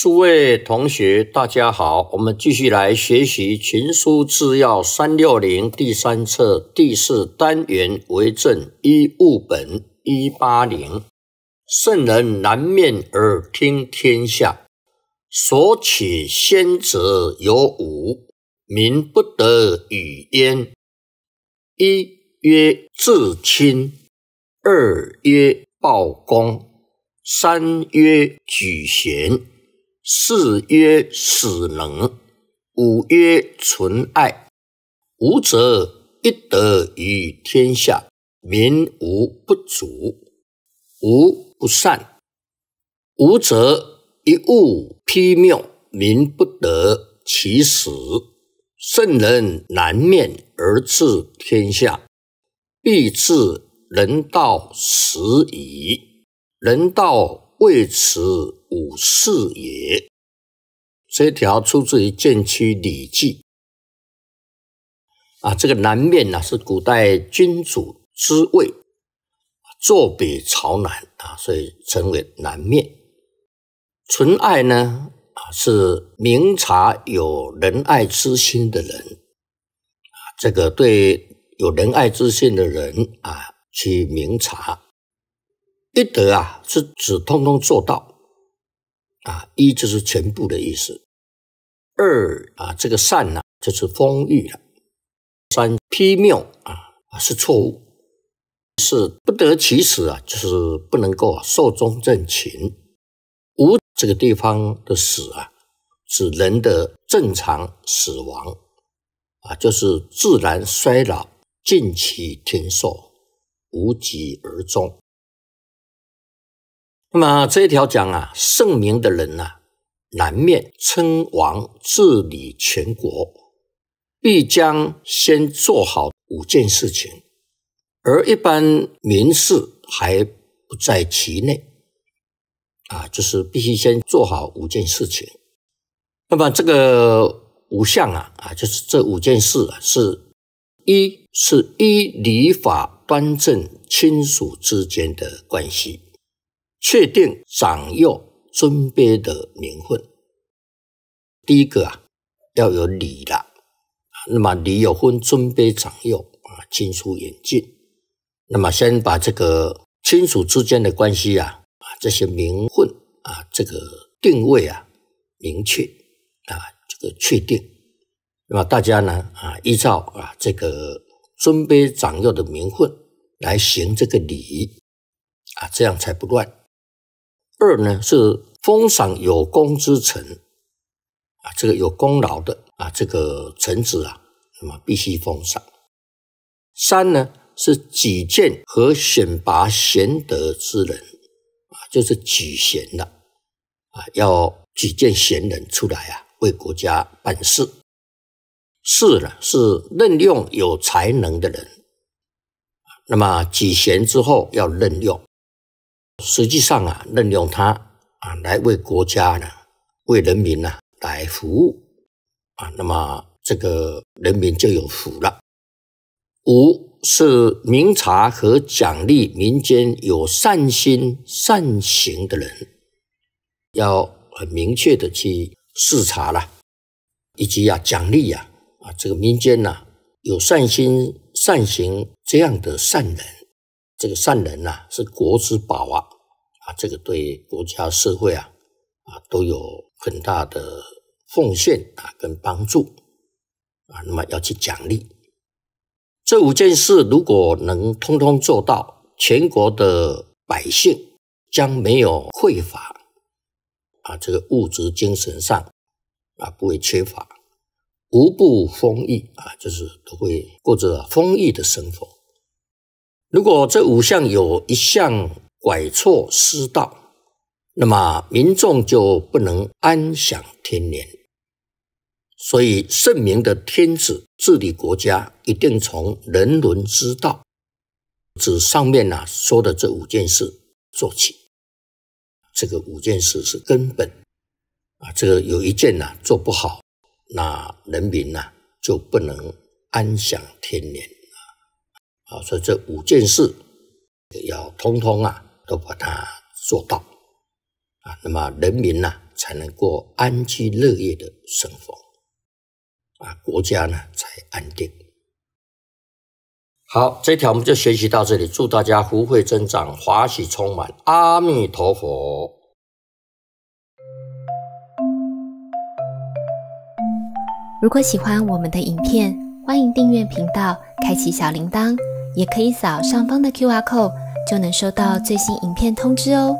诸位同学，大家好！我们继续来学习《群书治要》三六零第三册第四单元“为政一物本一八零”。圣人难面耳听天下，所取先者有五：民不得与焉。一曰自亲，二曰报功，三曰举贤。四曰使能，五曰存爱。无者，一德于天下，民无不足，无不善。无者，一物披谬，民不得其死。圣人难面而治天下，必治人道死矣。人道。位此五事也，这条出自于《剑区礼记》啊。这个南面呢，是古代君主之位，坐北朝南啊，所以称为南面。纯爱呢，啊，是明察有仁爱之心的人啊。这个对有仁爱之心的人啊，去明察。一德啊，是指通通做到啊。一就是全部的意思。二啊，这个善呢，就是丰裕了。三批谬啊是错误。四不得其死啊，就是不能够寿终正寝。五这个地方的死啊，是人的正常死亡啊，就是自然衰老尽其天寿，无疾而终。那么这一条讲啊，圣明的人呢，南面称王，治理全国，必将先做好五件事情，而一般民事还不在其内。啊，就是必须先做好五件事情。那么这个五项啊，啊，就是这五件事啊，是一是依礼法端正亲属之间的关系。确定长幼尊卑的名分，第一个啊要有礼了。那么礼有分尊卑长幼啊，亲疏远近。那么先把这个亲属之间的关系啊啊这些名分啊这个定位啊明确啊这个确定。那么大家呢啊依照啊这个尊卑长幼的名分来行这个礼啊，这样才不乱。二呢是封赏有功之臣啊，这个有功劳的啊，这个臣子啊，那么必须封赏。三呢是举荐和选拔贤德之人啊，就是举贤的，啊，要举荐贤人出来啊，为国家办事。四呢是任用有才能的人，那么举贤之后要任用。实际上啊，任用他啊，来为国家呢，为人民呢来服务啊，那么这个人民就有福了。五是明察和奖励民间有善心善行的人，要很明确的去视察了，以及要奖励呀啊，这个民间呢有善心善行这样的善人。这个善人呐，是国之宝啊！啊，这个对国家社会啊啊都有很大的奉献啊跟帮助啊。那么要去奖励这五件事，如果能通通做到，全国的百姓将没有匮乏啊，这个物质精神上啊不会缺乏，无不丰裕啊，就是都会过着丰裕的生活。如果这五项有一项拐错失道，那么民众就不能安享天年。所以，圣明的天子治理国家，一定从人伦之道，指上面呢说的这五件事做起。这个五件事是根本啊，这个有一件呢做不好，那人民呢就不能安享天年。啊，所以这五件事要通通啊，都把它做到啊，那么人民呢，才能够安居乐业的生活啊，国家呢才安定。好，这条我们就学习到这里。祝大家福慧增长，华喜充满。阿弥陀佛。如果喜欢我们的影片，欢迎订阅频道，开启小铃铛。也可以扫上方的 Q R code，就能收到最新影片通知哦。